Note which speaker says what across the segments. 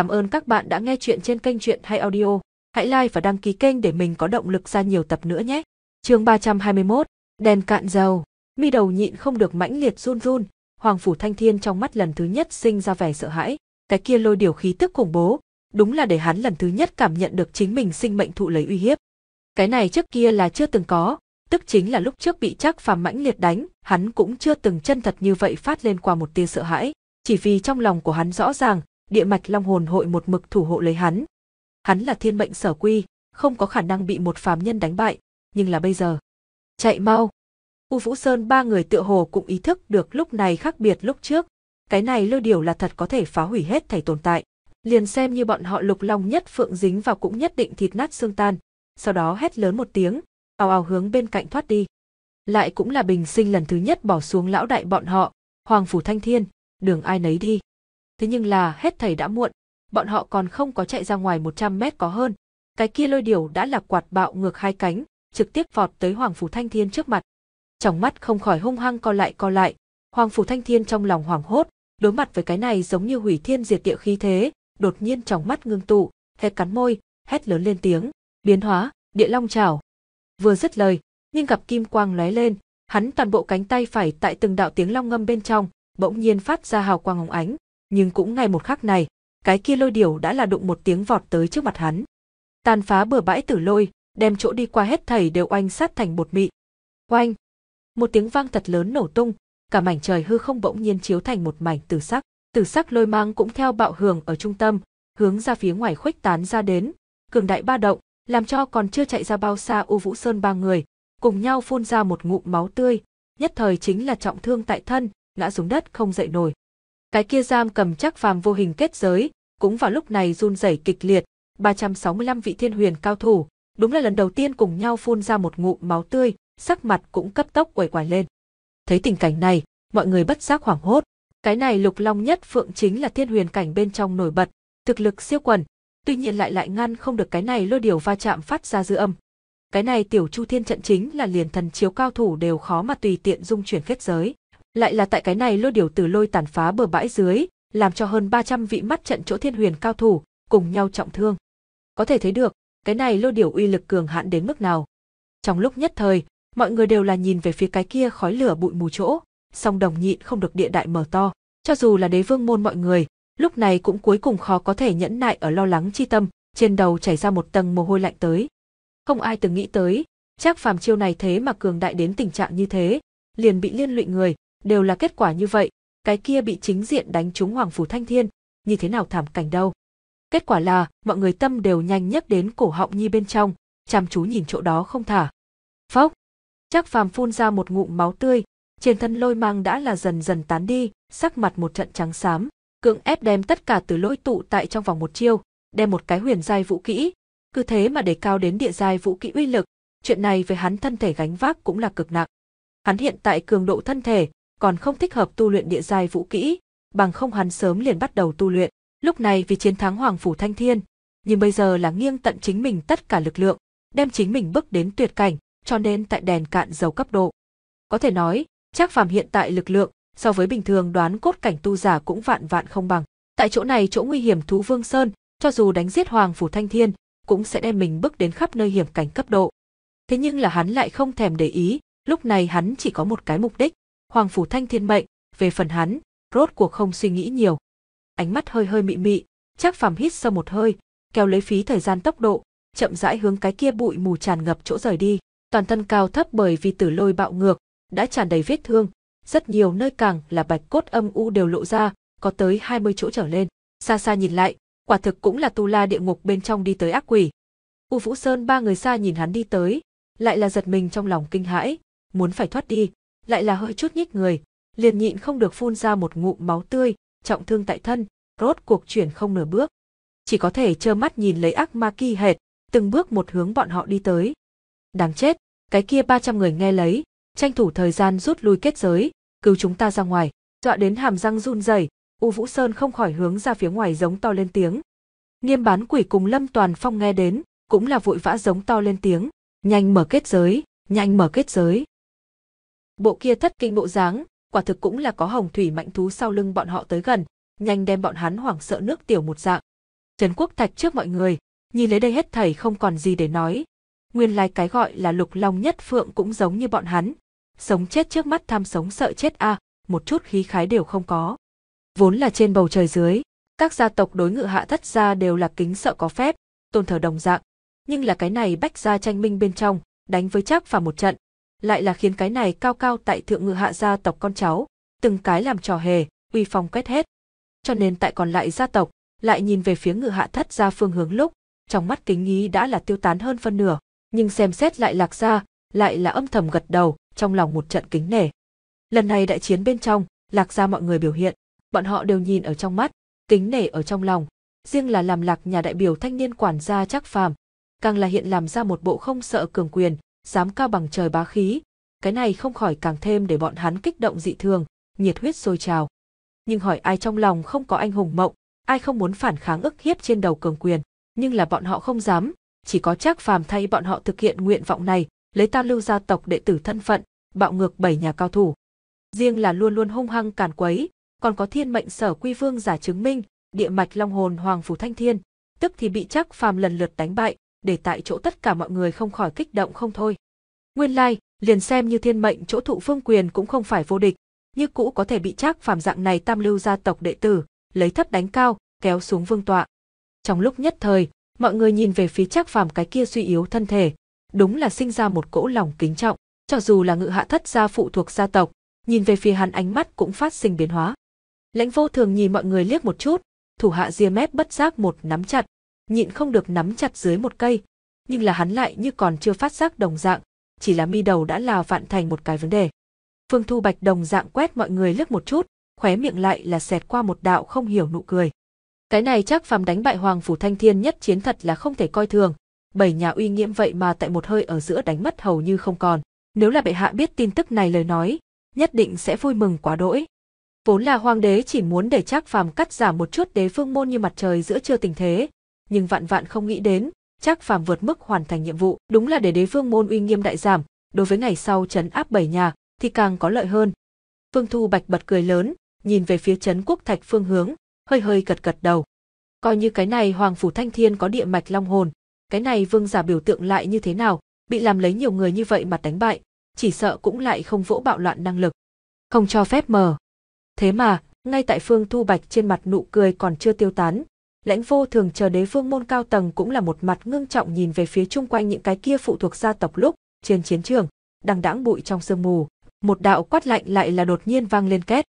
Speaker 1: Cảm ơn các bạn đã nghe chuyện trên kênh Chuyện Hay Audio. Hãy like và đăng ký kênh để mình có động lực ra nhiều tập nữa nhé. Chương 321, đèn cạn dầu. Mi đầu nhịn không được mãnh liệt run run, Hoàng phủ Thanh Thiên trong mắt lần thứ nhất sinh ra vẻ sợ hãi, cái kia lôi điều khí tức khủng bố, đúng là để hắn lần thứ nhất cảm nhận được chính mình sinh mệnh thụ lấy uy hiếp. Cái này trước kia là chưa từng có, tức chính là lúc trước bị chắc phàm mãnh liệt đánh, hắn cũng chưa từng chân thật như vậy phát lên qua một tia sợ hãi, chỉ vì trong lòng của hắn rõ ràng, địa mạch long hồn hội một mực thủ hộ lấy hắn. Hắn là thiên mệnh sở quy, không có khả năng bị một phàm nhân đánh bại, nhưng là bây giờ. Chạy mau! U Vũ Sơn ba người tựa hồ cũng ý thức được lúc này khác biệt lúc trước. Cái này lưu điều là thật có thể phá hủy hết thảy tồn tại. Liền xem như bọn họ lục long nhất phượng dính vào cũng nhất định thịt nát xương tan. Sau đó hét lớn một tiếng, ào ào hướng bên cạnh thoát đi. Lại cũng là bình sinh lần thứ nhất bỏ xuống lão đại bọn họ, Hoàng Phủ Thanh Thiên, đường ai nấy đi thế nhưng là hết thầy đã muộn, bọn họ còn không có chạy ra ngoài 100 mét có hơn. Cái kia lôi điều đã là quạt bạo ngược hai cánh, trực tiếp vọt tới Hoàng Phủ Thanh Thiên trước mặt. Trong mắt không khỏi hung hăng co lại co lại, Hoàng Phủ Thanh Thiên trong lòng hoảng hốt, đối mặt với cái này giống như hủy thiên diệt địa khí thế, đột nhiên trong mắt ngưng tụ, hét cắn môi, hét lớn lên tiếng, biến hóa, địa long chảo. Vừa dứt lời, nhưng gặp kim quang lóe lên, hắn toàn bộ cánh tay phải tại từng đạo tiếng long ngâm bên trong, bỗng nhiên phát ra hào quang hồng ánh, nhưng cũng ngay một khắc này, cái kia lôi điểu đã là đụng một tiếng vọt tới trước mặt hắn. Tàn phá bừa bãi tử lôi, đem chỗ đi qua hết thảy đều oanh sát thành bột mị. Oanh! Một tiếng vang thật lớn nổ tung, cả mảnh trời hư không bỗng nhiên chiếu thành một mảnh tử sắc, tử sắc lôi mang cũng theo bạo hưởng ở trung tâm, hướng ra phía ngoài khuếch tán ra đến, cường đại ba động, làm cho còn chưa chạy ra bao xa U Vũ Sơn ba người, cùng nhau phun ra một ngụm máu tươi, nhất thời chính là trọng thương tại thân, ngã xuống đất không dậy nổi. Cái kia giam cầm chắc phàm vô hình kết giới, cũng vào lúc này run rẩy kịch liệt, 365 vị thiên huyền cao thủ, đúng là lần đầu tiên cùng nhau phun ra một ngụm máu tươi, sắc mặt cũng cấp tốc quẩy quải lên. Thấy tình cảnh này, mọi người bất giác hoảng hốt. Cái này lục long nhất phượng chính là thiên huyền cảnh bên trong nổi bật, thực lực siêu quần, tuy nhiên lại lại ngăn không được cái này lôi điều va chạm phát ra dư âm. Cái này tiểu chu thiên trận chính là liền thần chiếu cao thủ đều khó mà tùy tiện dung chuyển kết giới. Lại là tại cái này lôi điều tử lôi tàn phá bờ bãi dưới, làm cho hơn 300 vị mắt trận chỗ thiên huyền cao thủ, cùng nhau trọng thương. Có thể thấy được, cái này lôi điều uy lực cường hạn đến mức nào. Trong lúc nhất thời, mọi người đều là nhìn về phía cái kia khói lửa bụi mù chỗ, song đồng nhịn không được địa đại mở to. Cho dù là đế vương môn mọi người, lúc này cũng cuối cùng khó có thể nhẫn nại ở lo lắng chi tâm, trên đầu chảy ra một tầng mồ hôi lạnh tới. Không ai từng nghĩ tới, chắc phàm chiêu này thế mà cường đại đến tình trạng như thế, liền bị liên lụy người, đều là kết quả như vậy, cái kia bị chính diện đánh trúng Hoàng Phủ Thanh Thiên, như thế nào thảm cảnh đâu. Kết quả là, mọi người tâm đều nhanh nhất đến cổ họng nhi bên trong, chăm chú nhìn chỗ đó không thả. Phốc! Chắc phàm phun ra một ngụm máu tươi, trên thân lôi mang đã là dần dần tán đi, sắc mặt một trận trắng xám, cưỡng ép đem tất cả từ lỗi tụ tại trong vòng một chiêu, đem một cái huyền giai vũ kỹ, cứ thế mà để cao đến địa giai vũ kỹ uy lực, chuyện này với hắn thân thể gánh vác cũng là cực nặng. Hắn hiện tại cường độ thân thể còn không thích hợp tu luyện địa giai vũ kỹ, bằng không hắn sớm liền bắt đầu tu luyện. Lúc này vì chiến thắng Hoàng phủ Thanh Thiên, nhưng bây giờ là nghiêng tận chính mình tất cả lực lượng, đem chính mình bước đến tuyệt cảnh, cho nên tại đèn cạn dầu cấp độ. Có thể nói, chắc Phàm hiện tại lực lượng so với bình thường đoán cốt cảnh tu giả cũng vạn vạn không bằng. Tại chỗ này chỗ nguy hiểm thú Vương Sơn, cho dù đánh giết Hoàng phủ Thanh Thiên, cũng sẽ đem mình bước đến khắp nơi hiểm cảnh cấp độ. Thế nhưng là hắn lại không thèm để ý, lúc này hắn chỉ có một cái mục đích, Hoàng Phủ Thanh thiên mệnh, về phần hắn, rốt cuộc không suy nghĩ nhiều. Ánh mắt hơi hơi mị mị, chắc phàm hít sâu một hơi, kéo lấy phí thời gian tốc độ, chậm rãi hướng cái kia bụi mù tràn ngập chỗ rời đi. Toàn thân cao thấp bởi vì tử lôi bạo ngược, đã tràn đầy vết thương, rất nhiều nơi càng là bạch cốt âm u đều lộ ra, có tới 20 chỗ trở lên. Xa xa nhìn lại, quả thực cũng là tu la địa ngục bên trong đi tới ác quỷ. U Vũ Sơn ba người xa nhìn hắn đi tới, lại là giật mình trong lòng kinh hãi, muốn phải thoát đi, lại là hơi chút nhích người, liền nhịn không được phun ra một ngụm máu tươi, trọng thương tại thân, rốt cuộc chuyển không nửa bước. Chỉ có thể trơ mắt nhìn lấy ác ma kỳ hệt, từng bước một hướng bọn họ đi tới. Đáng chết, cái kia 300 người nghe lấy, tranh thủ thời gian rút lui kết giới, cứu chúng ta ra ngoài, dọa đến hàm răng run rẩy, U Vũ Sơn không khỏi hướng ra phía ngoài giống to lên tiếng. Niêm bán quỷ cùng Lâm Toàn Phong nghe đến, cũng là vội vã giống to lên tiếng, nhanh mở kết giới, nhanh mở kết giới bộ kia thất kinh bộ dáng, quả thực cũng là có hồng thủy mạnh thú sau lưng bọn họ tới gần, nhanh đem bọn hắn hoảng sợ nước tiểu một dạng. Trần Quốc Thạch trước mọi người, nhìn lấy đây hết thảy không còn gì để nói. Nguyên lai cái gọi là lục long nhất phượng cũng giống như bọn hắn, sống chết trước mắt tham sống sợ chết a, một chút khí khái đều không có. Vốn là trên bầu trời dưới, các gia tộc đối ngự hạ thất gia đều là kính sợ có phép, tôn thờ đồng dạng, nhưng là cái này bách gia tranh minh bên trong, đánh với chắc và một trận, lại là khiến cái này cao cao tại thượng ngự hạ gia tộc con cháu, từng cái làm trò hề, uy phong quét hết. Cho nên tại còn lại gia tộc, lại nhìn về phía ngự hạ thất gia phương hướng lúc, trong mắt kính ý đã là tiêu tán hơn phân nửa, nhưng xem xét lại lạc gia, lại là âm thầm gật đầu, trong lòng một trận kính nể. Lần này đại chiến bên trong, lạc gia mọi người biểu hiện, bọn họ đều nhìn ở trong mắt, kính nể ở trong lòng, riêng là làm lạc nhà đại biểu thanh niên quản gia chắc phàm, càng là hiện làm ra một bộ không sợ cường quyền, dám cao bằng trời bá khí, cái này không khỏi càng thêm để bọn hắn kích động dị thường, nhiệt huyết sôi trào. Nhưng hỏi ai trong lòng không có anh hùng mộng, ai không muốn phản kháng ức hiếp trên đầu cường quyền, nhưng là bọn họ không dám, chỉ có chắc Phàm thay bọn họ thực hiện nguyện vọng này, lấy ta lưu gia tộc đệ tử thân phận, bạo ngược bảy nhà cao thủ. Riêng là luôn luôn hung hăng càn quấy, còn có thiên mệnh sở quy vương giả chứng minh, địa mạch long hồn hoàng phủ thanh thiên, tức thì bị chắc Phàm lần lượt đánh bại, để tại chỗ tất cả mọi người không khỏi kích động không thôi. Nguyên lai, like, liền xem như thiên mệnh chỗ thụ phương quyền cũng không phải vô địch, như cũ có thể bị chắc phàm dạng này tam lưu gia tộc đệ tử, lấy thấp đánh cao, kéo xuống vương tọa. Trong lúc nhất thời, mọi người nhìn về phía chắc phàm cái kia suy yếu thân thể, đúng là sinh ra một cỗ lòng kính trọng, cho dù là ngự hạ thất gia phụ thuộc gia tộc, nhìn về phía hắn ánh mắt cũng phát sinh biến hóa. Lãnh vô thường nhìn mọi người liếc một chút, thủ hạ ria mép bất giác một nắm chặt, nhịn không được nắm chặt dưới một cây, nhưng là hắn lại như còn chưa phát giác đồng dạng, chỉ là mi đầu đã là vạn thành một cái vấn đề. Phương Thu Bạch đồng dạng quét mọi người lướt một chút, khóe miệng lại là xẹt qua một đạo không hiểu nụ cười. Cái này chắc phàm đánh bại Hoàng Phủ Thanh Thiên nhất chiến thật là không thể coi thường, bảy nhà uy nghiêm vậy mà tại một hơi ở giữa đánh mất hầu như không còn. Nếu là bệ hạ biết tin tức này lời nói, nhất định sẽ vui mừng quá đỗi. Vốn là hoàng đế chỉ muốn để chắc Phàm cắt giảm một chút đế phương môn như mặt trời giữa trưa tình thế, nhưng vạn vạn không nghĩ đến, chắc Phàm vượt mức hoàn thành nhiệm vụ, đúng là để đế vương môn uy nghiêm đại giảm, đối với ngày sau trấn áp bảy nhà thì càng có lợi hơn. Phương Thu Bạch bật cười lớn, nhìn về phía trấn quốc thạch phương hướng, hơi hơi gật gật đầu. Coi như cái này Hoàng Phủ Thanh Thiên có địa mạch long hồn, cái này vương giả biểu tượng lại như thế nào, bị làm lấy nhiều người như vậy mà đánh bại, chỉ sợ cũng lại không vỗ bạo loạn năng lực. Không cho phép mờ. Thế mà, ngay tại Phương Thu Bạch trên mặt nụ cười còn chưa tiêu tán, Lãnh vô thường chờ đế vương môn cao tầng cũng là một mặt ngưng trọng nhìn về phía chung quanh những cái kia phụ thuộc gia tộc lúc, trên chiến trường, đằng đãng bụi trong sương mù, một đạo quát lạnh lại là đột nhiên vang lên két.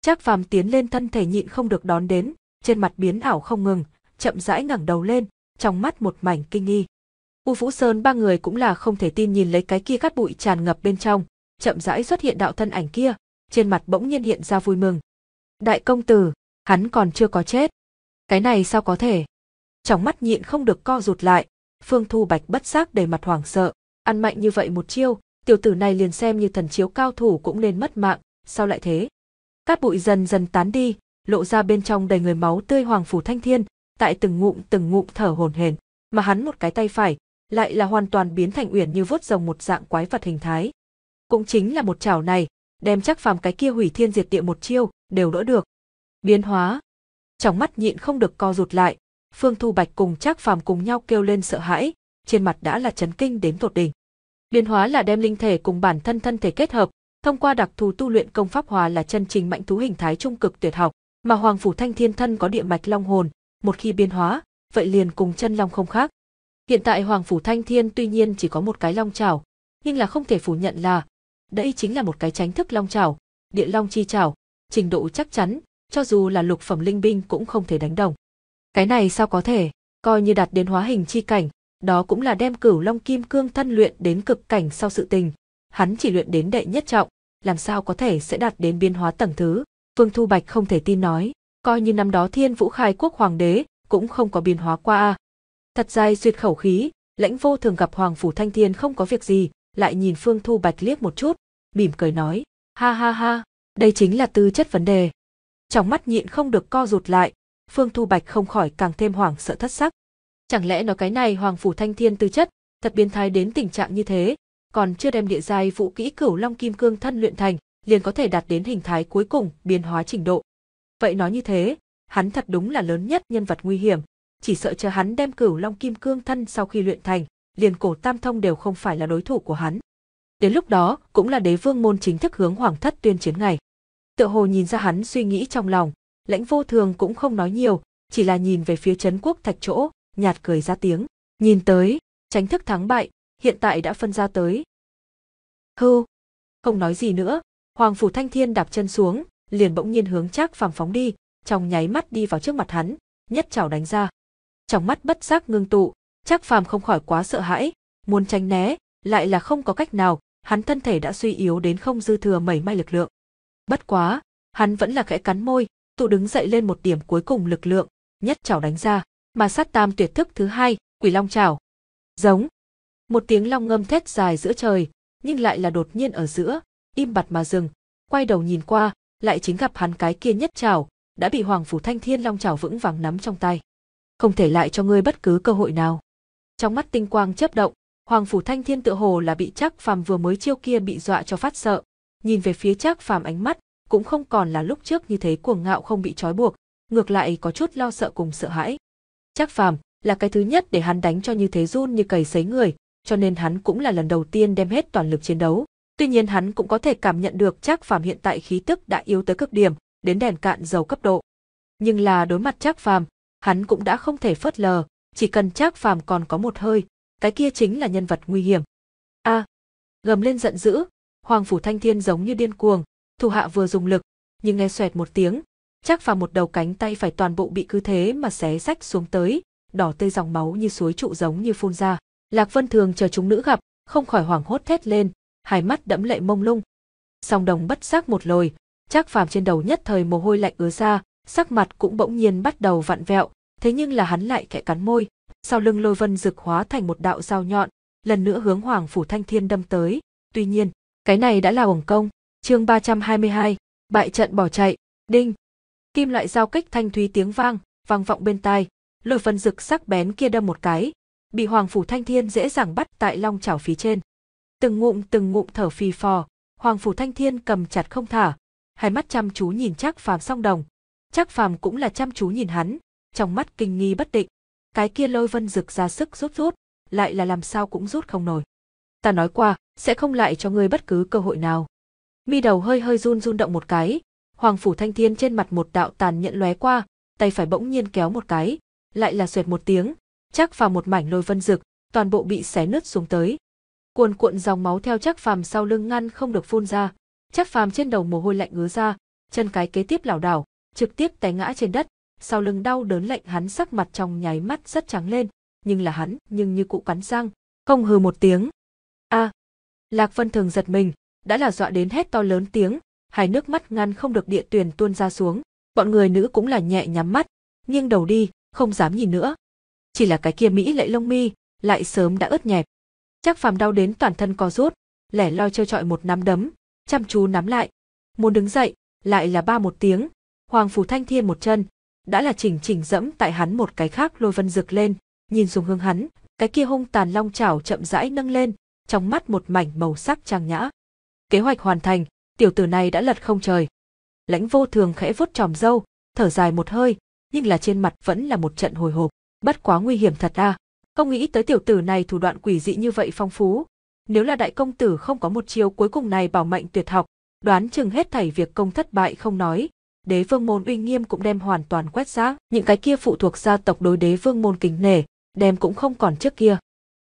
Speaker 1: Trác Phàm tiến lên thân thể nhịn không được đón đến, trên mặt biến ảo không ngừng, chậm rãi ngẩng đầu lên, trong mắt một mảnh kinh nghi. U Vũ Sơn ba người cũng là không thể tin nhìn lấy cái kia cát bụi tràn ngập bên trong, chậm rãi xuất hiện đạo thân ảnh kia, trên mặt bỗng nhiên hiện ra vui mừng. Đại công tử, hắn còn chưa có chết. Cái này sao có thể? Trong mắt nhịn không được co rụt lại, Phương Thu Bạch bất giác đầy mặt hoảng sợ, ăn mạnh như vậy một chiêu, tiểu tử này liền xem như thần chiếu cao thủ cũng nên mất mạng, sao lại thế? Cát bụi dần dần tán đi, lộ ra bên trong đầy người máu tươi Hoàng Phủ Thanh Thiên, tại từng ngụm từng ngụm thở hổn hển, mà hắn một cái tay phải, lại là hoàn toàn biến thành uyển như vốt rồng một dạng quái vật hình thái. Cũng chính là một chảo này, đem chắc phàm cái kia hủy thiên diệt địa một chiêu, đều đỡ được. Biến hóa, trong mắt nhịn không được co rụt lại, Phương Thu Bạch cùng Trác Phàm cùng nhau kêu lên sợ hãi, trên mặt đã là chấn kinh đến tột đỉnh. Biến hóa là đem linh thể cùng bản thân thân thể kết hợp, thông qua đặc thù tu luyện công pháp hòa là chân trình mạnh thú hình thái trung cực tuyệt học, mà Hoàng phủ Thanh Thiên thân có địa mạch long hồn, một khi biến hóa, vậy liền cùng chân long không khác. Hiện tại Hoàng phủ Thanh Thiên tuy nhiên chỉ có một cái long chảo, nhưng là không thể phủ nhận là đây chính là một cái tránh thức long chảo, địa long chi chảo, trình độ chắc chắn, cho dù là lục phẩm linh binh cũng không thể đánh đồng. Cái này sao có thể, coi như đạt đến hóa hình chi cảnh, đó cũng là đem cửu long kim cương thân luyện đến cực cảnh sau sự tình. Hắn chỉ luyện đến đệ nhất trọng, làm sao có thể sẽ đạt đến biến hóa tầng thứ. Phương Thu Bạch không thể tin nói, coi như năm đó thiên vũ khai quốc hoàng đế, cũng không có biến hóa qua Thật dài duyệt khẩu khí, lãnh vô thường gặp Hoàng Phủ Thanh Thiên không có việc gì, lại nhìn Phương Thu Bạch liếc một chút, mỉm cười nói, ha ha ha, đây chính là tư chất vấn đề, trong mắt nhịn không được co rụt lại, Phương Thu Bạch không khỏi càng thêm hoảng sợ thất sắc. Chẳng lẽ nói cái này Hoàng Phủ Thanh Thiên tư chất, thật biến thái đến tình trạng như thế, còn chưa đem địa giai vũ kỹ cửu long kim cương thân luyện thành, liền có thể đạt đến hình thái cuối cùng biến hóa trình độ. Vậy nói như thế, hắn thật đúng là lớn nhất nhân vật nguy hiểm, chỉ sợ chờ hắn đem cửu long kim cương thân sau khi luyện thành, liền cổ tam thông đều không phải là đối thủ của hắn. Đến lúc đó, cũng là đế vương môn chính thức hướng hoàng thất tuyên chiến ngày tựa hồ nhìn ra hắn suy nghĩ trong lòng, lãnh vô thường cũng không nói nhiều, chỉ là nhìn về phía Trấn quốc thạch chỗ, nhạt cười ra tiếng. Nhìn tới, tránh thức thắng bại, hiện tại đã phân ra tới. Hư, không nói gì nữa, Hoàng Phủ Thanh Thiên đạp chân xuống, liền bỗng nhiên hướng Trác Phàm phóng đi, trong nháy mắt đi vào trước mặt hắn, nhất chảo đánh ra. Trong mắt bất giác ngưng tụ, Trác Phàm không khỏi quá sợ hãi, muốn tránh né, lại là không có cách nào, hắn thân thể đã suy yếu đến không dư thừa mẩy may lực lượng. Bất quá, hắn vẫn là khẽ cắn môi, tụ đứng dậy lên một điểm cuối cùng lực lượng, nhất chảo đánh ra, mà sát tam tuyệt thức thứ hai, quỷ long chảo. Giống. Một tiếng long ngâm thét dài giữa trời, nhưng lại là đột nhiên ở giữa, im bặt mà dừng, quay đầu nhìn qua, lại chính gặp hắn cái kia nhất chảo, đã bị Hoàng Phủ Thanh Thiên Long chảo vững vàng nắm trong tay. Không thể lại cho ngươi bất cứ cơ hội nào. Trong mắt tinh quang chớp động, Hoàng Phủ Thanh Thiên tự hồ là bị chắc phàm vừa mới chiêu kia bị dọa cho phát sợ, nhìn về phía Trác Phàm ánh mắt cũng không còn là lúc trước như thế cuồng ngạo không bị trói buộc, ngược lại có chút lo sợ cùng sợ hãi. Trác Phàm là cái thứ nhất để hắn đánh cho như thế run như cầy sấy người, cho nên hắn cũng là lần đầu tiên đem hết toàn lực chiến đấu. Tuy nhiên hắn cũng có thể cảm nhận được Trác Phàm hiện tại khí tức đã yếu tới cực điểm, đến đèn cạn dầu cấp độ. Nhưng là đối mặt Trác Phàm, hắn cũng đã không thể phớt lờ, chỉ cần Trác Phàm còn có một hơi, cái kia chính là nhân vật nguy hiểm. A! gầm lên giận dữ, Hoàng phủ Thanh Thiên giống như điên cuồng, thủ hạ vừa dùng lực, nhưng nghe xoẹt một tiếng, chắc và một đầu cánh tay phải toàn bộ bị cứ thế mà xé rách xuống tới, đỏ tươi dòng máu như suối trụ giống như phun ra. Lạc Vân Thường chờ chúng nữ gặp, không khỏi hoảng hốt thét lên, hai mắt đẫm lệ mông lung. Song đồng bất giác một lồi, chắc phàm trên đầu nhất thời mồ hôi lạnh ứa ra, sắc mặt cũng bỗng nhiên bắt đầu vặn vẹo, thế nhưng là hắn lại khẽ cắn môi, sau lưng lôi vân rực hóa thành một đạo dao nhọn, lần nữa hướng Hoàng Phủ Thanh Thiên đâm tới. Tuy nhiên, cái này đã là uổng công. Chương 322, bại trận bỏ chạy, đinh. Kim loại giao kích thanh thúy tiếng vang, vang vọng bên tai, lôi phần rực sắc bén kia đâm một cái, bị Hoàng phủ Thanh Thiên dễ dàng bắt tại long chảo phía trên. Từng ngụm từng ngụm thở phì phò, Hoàng phủ Thanh Thiên cầm chặt không thả, hai mắt chăm chú nhìn chắc Phàm song đồng. chắc Phàm cũng là chăm chú nhìn hắn, trong mắt kinh nghi bất định. Cái kia lôi vân rực ra sức rút rút, lại là làm sao cũng rút không nổi ta nói qua, sẽ không lại cho ngươi bất cứ cơ hội nào. Mi đầu hơi hơi run run động một cái, Hoàng phủ Thanh Thiên trên mặt một đạo tàn nhẫn lóe qua, tay phải bỗng nhiên kéo một cái, lại là xoẹt một tiếng, chắc phàm một mảnh lôi vân rực, toàn bộ bị xé nứt xuống tới. Cuồn cuộn dòng máu theo chắc phàm sau lưng ngăn không được phun ra, chắc phàm trên đầu mồ hôi lạnh ứa ra, chân cái kế tiếp lảo đảo, trực tiếp té ngã trên đất, sau lưng đau đớn lạnh hắn sắc mặt trong nháy mắt rất trắng lên, nhưng là hắn, nhưng như cụ cắn răng, không hừ một tiếng, a à, lạc vân thường giật mình đã là dọa đến hét to lớn tiếng hai nước mắt ngăn không được địa tuyền tuôn ra xuống bọn người nữ cũng là nhẹ nhắm mắt nghiêng đầu đi không dám nhìn nữa chỉ là cái kia mỹ lệ lông mi lại sớm đã ướt nhẹp chắc phàm đau đến toàn thân co rút lẻ loi trơ trọi một nắm đấm chăm chú nắm lại muốn đứng dậy lại là ba một tiếng hoàng phủ thanh thiên một chân đã là chỉnh chỉnh dẫm tại hắn một cái khác lôi vân rực lên nhìn xuống hướng hắn cái kia hung tàn long chảo chậm rãi nâng lên trong mắt một mảnh màu sắc trang nhã. Kế hoạch hoàn thành, tiểu tử này đã lật không trời. Lãnh vô thường khẽ vuốt tròm dâu, thở dài một hơi, nhưng là trên mặt vẫn là một trận hồi hộp, bất quá nguy hiểm thật à. Không nghĩ tới tiểu tử này thủ đoạn quỷ dị như vậy phong phú. Nếu là đại công tử không có một chiêu cuối cùng này bảo mệnh tuyệt học, đoán chừng hết thảy việc công thất bại không nói, đế vương môn uy nghiêm cũng đem hoàn toàn quét rác, những cái kia phụ thuộc gia tộc đối đế vương môn kính nể, đem cũng không còn trước kia.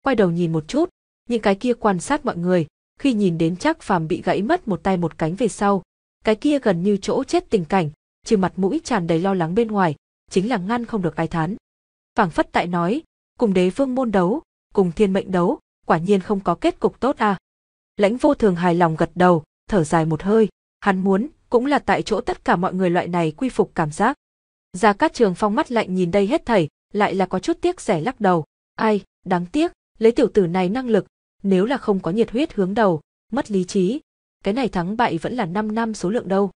Speaker 1: Quay đầu nhìn một chút, những cái kia quan sát mọi người, khi nhìn đến chắc phàm bị gãy mất một tay một cánh về sau, cái kia gần như chỗ chết tình cảnh, trừ mặt mũi tràn đầy lo lắng bên ngoài, chính là ngăn không được ai thán. Phảng phất tại nói, cùng đế vương môn đấu, cùng thiên mệnh đấu, quả nhiên không có kết cục tốt à. Lãnh vô thường hài lòng gật đầu, thở dài một hơi, hắn muốn, cũng là tại chỗ tất cả mọi người loại này quy phục cảm giác. Gia Cát Trường Phong mắt lạnh nhìn đây hết thảy, lại là có chút tiếc rẻ lắc đầu. Ai, đáng tiếc, lấy tiểu tử này năng lực, nếu là không có nhiệt huyết hướng đầu, mất lý trí, cái này thắng bại vẫn là 5 năm số lượng đâu.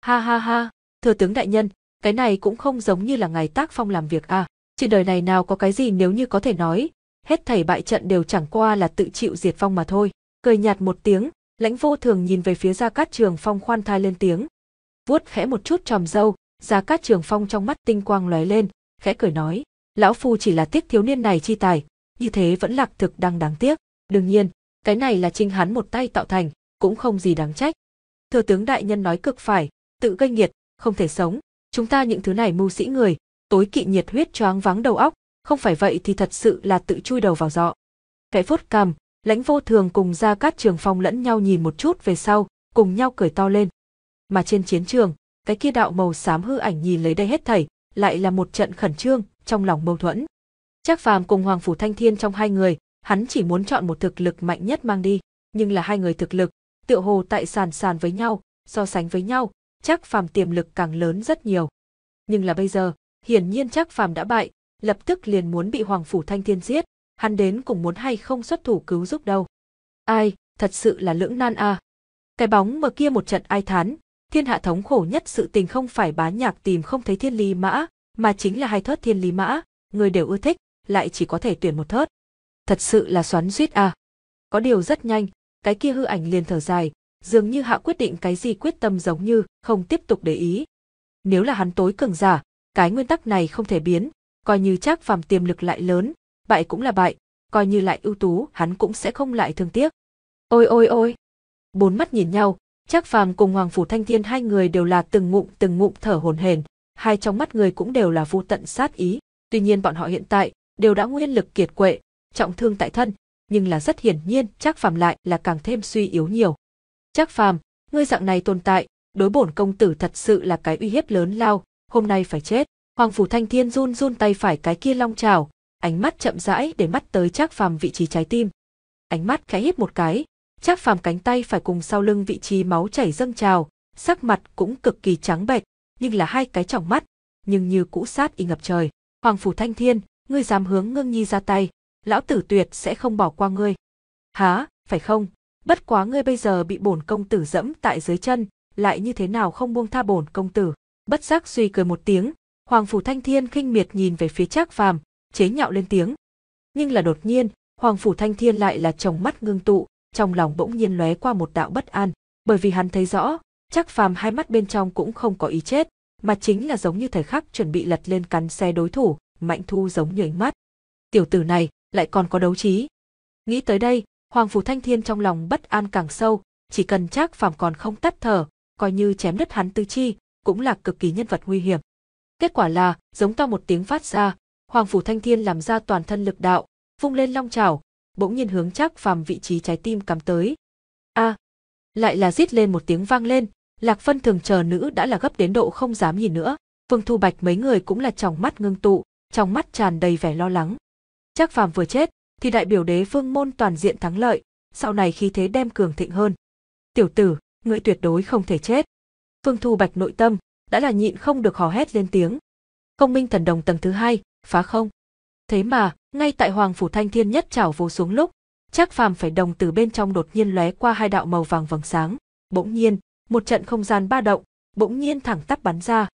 Speaker 1: Ha ha ha, thừa tướng đại nhân, cái này cũng không giống như là ngài tác phong làm việc à. Trên đời này nào có cái gì nếu như có thể nói, hết thảy bại trận đều chẳng qua là tự chịu diệt phong mà thôi. Cười nhạt một tiếng, lãnh vô thường nhìn về phía Gia Cát Trường Phong khoan thai lên tiếng. Vuốt khẽ một chút tròm dâu, Gia Cát Trường Phong trong mắt tinh quang lóe lên, khẽ cười nói. Lão Phu chỉ là tiếc thiếu niên này chi tài, như thế vẫn lạc thực đang đáng tiếc. Đương nhiên, cái này là trinh hắn một tay tạo thành, cũng không gì đáng trách. Thừa tướng đại nhân nói cực phải, tự gây nghiệt, không thể sống, chúng ta những thứ này mưu sĩ người, tối kỵ nhiệt huyết choáng váng đầu óc, không phải vậy thì thật sự là tự chui đầu vào dọ. Khẽ phốt cằm, lãnh vô thường cùng ra cát trường phong lẫn nhau nhìn một chút về sau, cùng nhau cười to lên. Mà trên chiến trường, cái kia đạo màu xám hư ảnh nhìn lấy đây hết thảy, lại là một trận khẩn trương, trong lòng mâu thuẫn. chắc Phàm cùng Hoàng Phủ Thanh Thiên trong hai người, hắn chỉ muốn chọn một thực lực mạnh nhất mang đi, nhưng là hai người thực lực, tựa hồ tại sàn sàn với nhau, so sánh với nhau, chắc phàm tiềm lực càng lớn rất nhiều. Nhưng là bây giờ, hiển nhiên chắc phàm đã bại, lập tức liền muốn bị Hoàng Phủ Thanh Thiên giết, hắn đến cũng muốn hay không xuất thủ cứu giúp đâu. Ai, thật sự là lưỡng nan a. À. Cái bóng mờ kia một trận ai thán, thiên hạ thống khổ nhất sự tình không phải bá nhạc tìm không thấy thiên lý mã, mà chính là hai thớt thiên lý mã, người đều ưa thích, lại chỉ có thể tuyển một thớt thật sự là xoắn suýt à. Có điều rất nhanh, cái kia hư ảnh liền thở dài, dường như hạ quyết định cái gì quyết tâm giống như không tiếp tục để ý. Nếu là hắn tối cường giả, cái nguyên tắc này không thể biến, coi như chắc phàm tiềm lực lại lớn, bại cũng là bại, coi như lại ưu tú hắn cũng sẽ không lại thương tiếc. Ôi ôi ôi! Bốn mắt nhìn nhau, chắc phàm cùng Hoàng Phủ Thanh Thiên hai người đều là từng ngụm từng ngụm thở hồn hển, hai trong mắt người cũng đều là vô tận sát ý. Tuy nhiên bọn họ hiện tại đều đã nguyên lực kiệt quệ, trọng thương tại thân, nhưng là rất hiển nhiên Trác Phàm lại là càng thêm suy yếu nhiều. Trác Phàm, ngươi dạng này tồn tại, đối bổn công tử thật sự là cái uy hiếp lớn lao, hôm nay phải chết. Hoàng phủ Thanh Thiên run run tay phải cái kia long trào, ánh mắt chậm rãi để mắt tới Trác Phàm vị trí trái tim. Ánh mắt khẽ híp một cái, Trác Phàm cánh tay phải cùng sau lưng vị trí máu chảy dâng trào, sắc mặt cũng cực kỳ trắng bệch, nhưng là hai cái tròng mắt, nhưng như cũ sát y ngập trời. Hoàng phủ Thanh Thiên, ngươi dám hướng Ngưng Nhi ra tay, lão tử tuyệt sẽ không bỏ qua ngươi. Há, phải không? Bất quá ngươi bây giờ bị bổn công tử dẫm tại dưới chân, lại như thế nào không buông tha bổn công tử? Bất giác suy cười một tiếng, Hoàng phủ Thanh Thiên khinh miệt nhìn về phía Trác Phàm, chế nhạo lên tiếng. Nhưng là đột nhiên, Hoàng phủ Thanh Thiên lại là tròng mắt ngưng tụ, trong lòng bỗng nhiên lóe qua một đạo bất an, bởi vì hắn thấy rõ, Trác Phàm hai mắt bên trong cũng không có ý chết, mà chính là giống như thời khắc chuẩn bị lật lên cắn xe đối thủ, Mạnh Thu giống như ánh mắt. Tiểu tử này, lại còn có đấu trí. Nghĩ tới đây, Hoàng Phủ Thanh Thiên trong lòng bất an càng sâu, chỉ cần chắc Phàm còn không tắt thở, coi như chém đứt hắn tư chi, cũng là cực kỳ nhân vật nguy hiểm. Kết quả là, giống to một tiếng phát ra, Hoàng Phủ Thanh Thiên làm ra toàn thân lực đạo, vung lên long trảo bỗng nhiên hướng chắc Phàm vị trí trái tim cắm tới. A! lại là rít lên một tiếng vang lên, Lạc Phân thường chờ nữ đã là gấp đến độ không dám nhìn nữa, phương Thu Bạch mấy người cũng là trong mắt ngưng tụ, trong mắt tràn đầy vẻ lo lắng. Chắc Phàm vừa chết, thì đại biểu đế vương môn toàn diện thắng lợi, sau này khi thế đem cường thịnh hơn. Tiểu tử, ngươi tuyệt đối không thể chết. Phương Thu Bạch nội tâm, đã là nhịn không được hò hét lên tiếng. Công minh thần đồng tầng thứ hai, phá không. Thế mà, ngay tại Hoàng Phủ Thanh Thiên nhất chảo vô xuống lúc, chắc Phàm phải đồng từ bên trong đột nhiên lóe qua hai đạo màu vàng vầng sáng, bỗng nhiên, một trận không gian ba động, bỗng nhiên thẳng tắp bắn ra.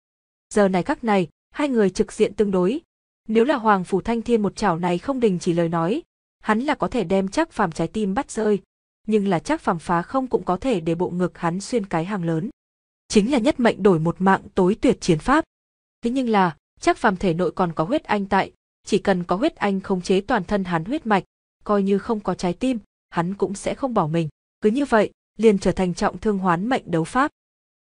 Speaker 1: Giờ này các này, hai người trực diện tương đối, nếu là Hoàng Phủ Thanh Thiên một chảo này không đình chỉ lời nói, hắn là có thể đem chắc phàm trái tim bắt rơi, nhưng là chắc phàm phá không cũng có thể để bộ ngực hắn xuyên cái hàng lớn. Chính là nhất mệnh đổi một mạng tối tuyệt chiến pháp. Thế nhưng là, chắc phàm thể nội còn có huyết anh tại, chỉ cần có huyết anh khống chế toàn thân hắn huyết mạch, coi như không có trái tim, hắn cũng sẽ không bỏ mình. Cứ như vậy, liền trở thành trọng thương hoán mệnh đấu pháp.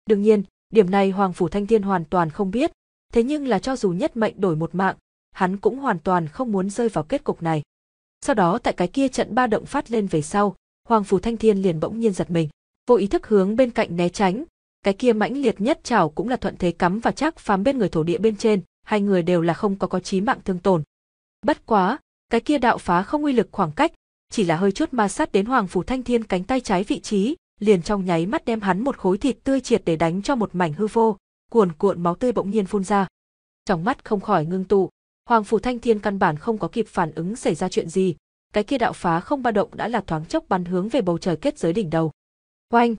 Speaker 1: Đương nhiên, điểm này Hoàng Phủ Thanh Thiên hoàn toàn không biết, thế nhưng là cho dù nhất mệnh đổi một mạng, hắn cũng hoàn toàn không muốn rơi vào kết cục này. Sau đó tại cái kia trận ba động phát lên về sau, Hoàng Phù Thanh Thiên liền bỗng nhiên giật mình, vô ý thức hướng bên cạnh né tránh. Cái kia mãnh liệt nhất chảo cũng là thuận thế cắm và chắc phám bên người thổ địa bên trên, hai người đều là không có có chí mạng thương tổn. Bất quá, cái kia đạo phá không uy lực khoảng cách, chỉ là hơi chút ma sát đến Hoàng Phù Thanh Thiên cánh tay trái vị trí, liền trong nháy mắt đem hắn một khối thịt tươi triệt để đánh cho một mảnh hư vô, cuồn cuộn máu tươi bỗng nhiên phun ra. Trong mắt không khỏi ngưng tụ, Hoàng phủ Thanh Thiên căn bản không có kịp phản ứng xảy ra chuyện gì, cái kia đạo phá không ba động đã là thoáng chốc bắn hướng về bầu trời kết giới đỉnh đầu. Oanh!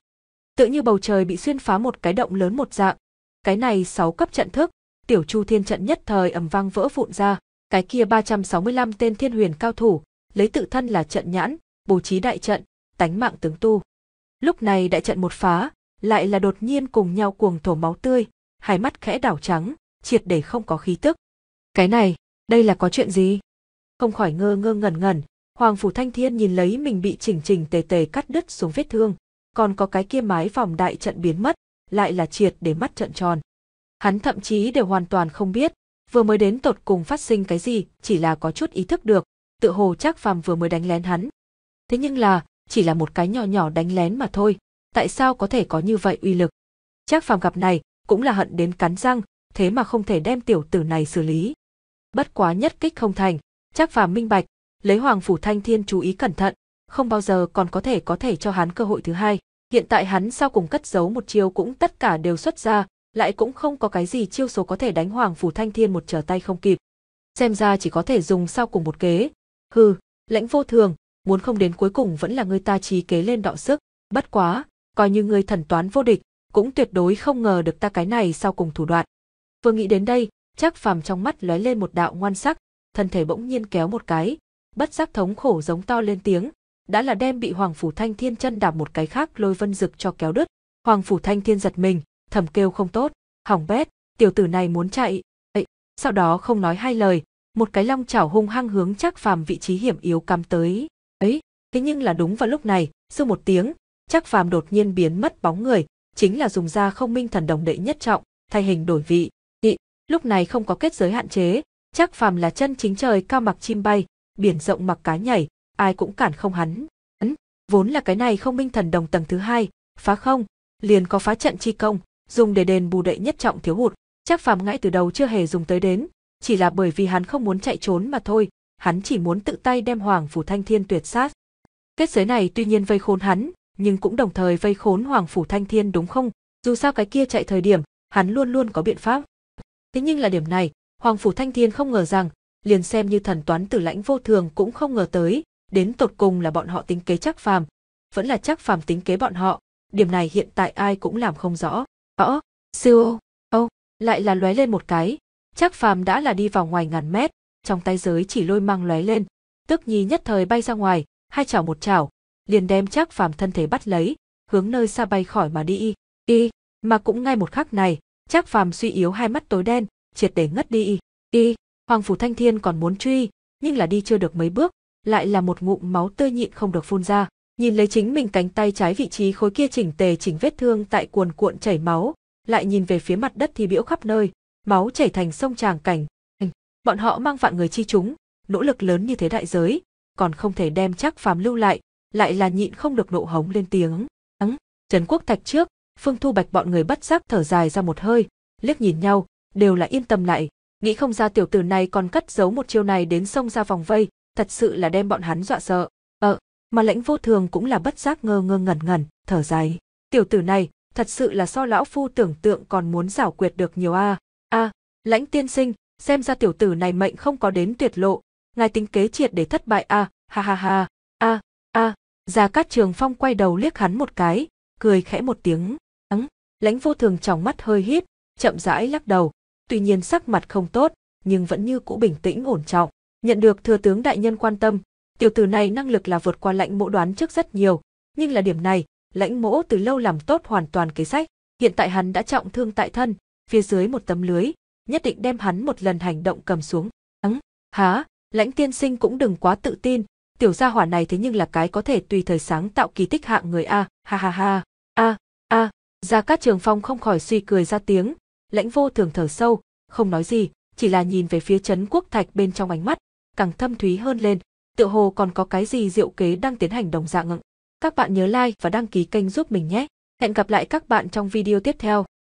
Speaker 1: Tự như bầu trời bị xuyên phá một cái động lớn một dạng. Cái này sáu cấp trận thức, tiểu chu thiên trận nhất thời ầm vang vỡ vụn ra, cái kia 365 tên thiên huyền cao thủ, lấy tự thân là trận nhãn, bố trí đại trận, tánh mạng tướng tu. Lúc này đại trận một phá, lại là đột nhiên cùng nhau cuồng thổ máu tươi, hai mắt khẽ đảo trắng, triệt để không có khí tức, cái này, đây là có chuyện gì? Không khỏi ngơ ngơ ngẩn ngẩn, Hoàng Phủ Thanh Thiên nhìn lấy mình bị chỉnh chỉnh tề tề cắt đứt xuống vết thương, còn có cái kia mái phòng đại trận biến mất, lại là triệt để mắt trận tròn. Hắn thậm chí đều hoàn toàn không biết, vừa mới đến tột cùng phát sinh cái gì, chỉ là có chút ý thức được, tự hồ chắc phàm vừa mới đánh lén hắn. Thế nhưng là, chỉ là một cái nhỏ nhỏ đánh lén mà thôi, tại sao có thể có như vậy uy lực? Chắc phàm gặp này, cũng là hận đến cắn răng, thế mà không thể đem tiểu tử này xử lý bất quá nhất kích không thành, chắc và minh bạch, lấy Hoàng Phủ Thanh Thiên chú ý cẩn thận, không bao giờ còn có thể có thể cho hắn cơ hội thứ hai. Hiện tại hắn sau cùng cất giấu một chiêu cũng tất cả đều xuất ra, lại cũng không có cái gì chiêu số có thể đánh Hoàng Phủ Thanh Thiên một trở tay không kịp. Xem ra chỉ có thể dùng sau cùng một kế. Hừ, lãnh vô thường, muốn không đến cuối cùng vẫn là người ta trí kế lên đọ sức, bất quá, coi như người thần toán vô địch, cũng tuyệt đối không ngờ được ta cái này sau cùng thủ đoạn. Vừa nghĩ đến đây, Trác Phàm trong mắt lóe lên một đạo ngoan sắc, thân thể bỗng nhiên kéo một cái, bất giác thống khổ giống to lên tiếng, đã là đem bị Hoàng phủ Thanh Thiên chân đạp một cái khác lôi vân dực cho kéo đứt. Hoàng phủ Thanh Thiên giật mình, thầm kêu không tốt, hỏng bét, tiểu tử này muốn chạy. Ấy, sau đó không nói hai lời, một cái long chảo hung hăng hướng Trác Phàm vị trí hiểm yếu cắm tới. Ấy, thế nhưng là đúng vào lúc này, sư một tiếng, Trác Phàm đột nhiên biến mất bóng người, chính là dùng ra không minh thần đồng đệ nhất trọng, thay hình đổi vị, lúc này không có kết giới hạn chế, chắc phàm là chân chính trời cao mặc chim bay, biển rộng mặc cá nhảy, ai cũng cản không hắn. Hắn, vốn là cái này không minh thần đồng tầng thứ hai, phá không, liền có phá trận chi công, dùng để đền bù đệ nhất trọng thiếu hụt, chắc phàm ngay từ đầu chưa hề dùng tới đến, chỉ là bởi vì hắn không muốn chạy trốn mà thôi, hắn chỉ muốn tự tay đem Hoàng Phủ Thanh Thiên tuyệt sát. Kết giới này tuy nhiên vây khốn hắn, nhưng cũng đồng thời vây khốn Hoàng Phủ Thanh Thiên đúng không? Dù sao cái kia chạy thời điểm, hắn luôn luôn có biện pháp. Thế nhưng là điểm này, Hoàng Phủ Thanh Thiên không ngờ rằng, liền xem như thần toán tử lãnh vô thường cũng không ngờ tới, đến tột cùng là bọn họ tính kế chắc phàm, vẫn là chắc phàm tính kế bọn họ, điểm này hiện tại ai cũng làm không rõ. Rõ, siêu ô, ô, lại là lóe lên một cái, chắc phàm đã là đi vào ngoài ngàn mét, trong tay giới chỉ lôi mang lóe lên, tức nhi nhất thời bay ra ngoài, hai chảo một chảo, liền đem chắc phàm thân thể bắt lấy, hướng nơi xa bay khỏi mà đi. Y, mà cũng ngay một khắc này, Trác Phàm suy yếu hai mắt tối đen, triệt để ngất đi. Đi, Hoàng phủ Thanh Thiên còn muốn truy, nhưng là đi chưa được mấy bước, lại là một ngụm máu tươi nhịn không được phun ra. Nhìn lấy chính mình cánh tay trái vị trí khối kia chỉnh tề chỉnh vết thương tại cuồn cuộn chảy máu, lại nhìn về phía mặt đất thì biễu khắp nơi, máu chảy thành sông tràng cảnh. Bọn họ mang vạn người chi chúng, nỗ lực lớn như thế đại giới, còn không thể đem chắc phàm lưu lại, lại là nhịn không được nộ hống lên tiếng. Ắng, Trần Quốc Thạch trước, Phương Thu Bạch bọn người bất giác thở dài ra một hơi, liếc nhìn nhau, đều là yên tâm lại, nghĩ không ra tiểu tử này còn cất giấu một chiêu này đến sông ra vòng vây, thật sự là đem bọn hắn dọa sợ. Ờ, mà lãnh vô thường cũng là bất giác ngơ ngơ ngẩn ngẩn, thở dài. Tiểu tử này, thật sự là so lão phu tưởng tượng còn muốn giảo quyệt được nhiều a. A, lãnh tiên sinh, xem ra tiểu tử này mệnh không có đến tuyệt lộ, ngài tính kế triệt để thất bại a, ha ha ha, a, a. Gia Cát Trường Phong quay đầu liếc hắn một cái, cười khẽ một tiếng lãnh vô thường trong mắt hơi hít chậm rãi lắc đầu tuy nhiên sắc mặt không tốt nhưng vẫn như cũ bình tĩnh ổn trọng nhận được thừa tướng đại nhân quan tâm tiểu tử này năng lực là vượt qua lãnh mỗ đoán trước rất nhiều nhưng là điểm này lãnh mỗ từ lâu làm tốt hoàn toàn kế sách hiện tại hắn đã trọng thương tại thân phía dưới một tấm lưới nhất định đem hắn một lần hành động cầm xuống ắng há lãnh tiên sinh cũng đừng quá tự tin tiểu gia hỏa này thế nhưng là cái có thể tùy thời sáng tạo kỳ tích hạng người a ha ha ha a a Gia Cát Trường Phong không khỏi suy cười ra tiếng, lãnh vô thường thở sâu, không nói gì, chỉ là nhìn về phía chấn quốc thạch bên trong ánh mắt, càng thâm thúy hơn lên, tựa hồ còn có cái gì diệu kế đang tiến hành đồng dạng. Các bạn nhớ like và đăng ký kênh giúp mình nhé. Hẹn gặp lại các bạn trong video tiếp theo.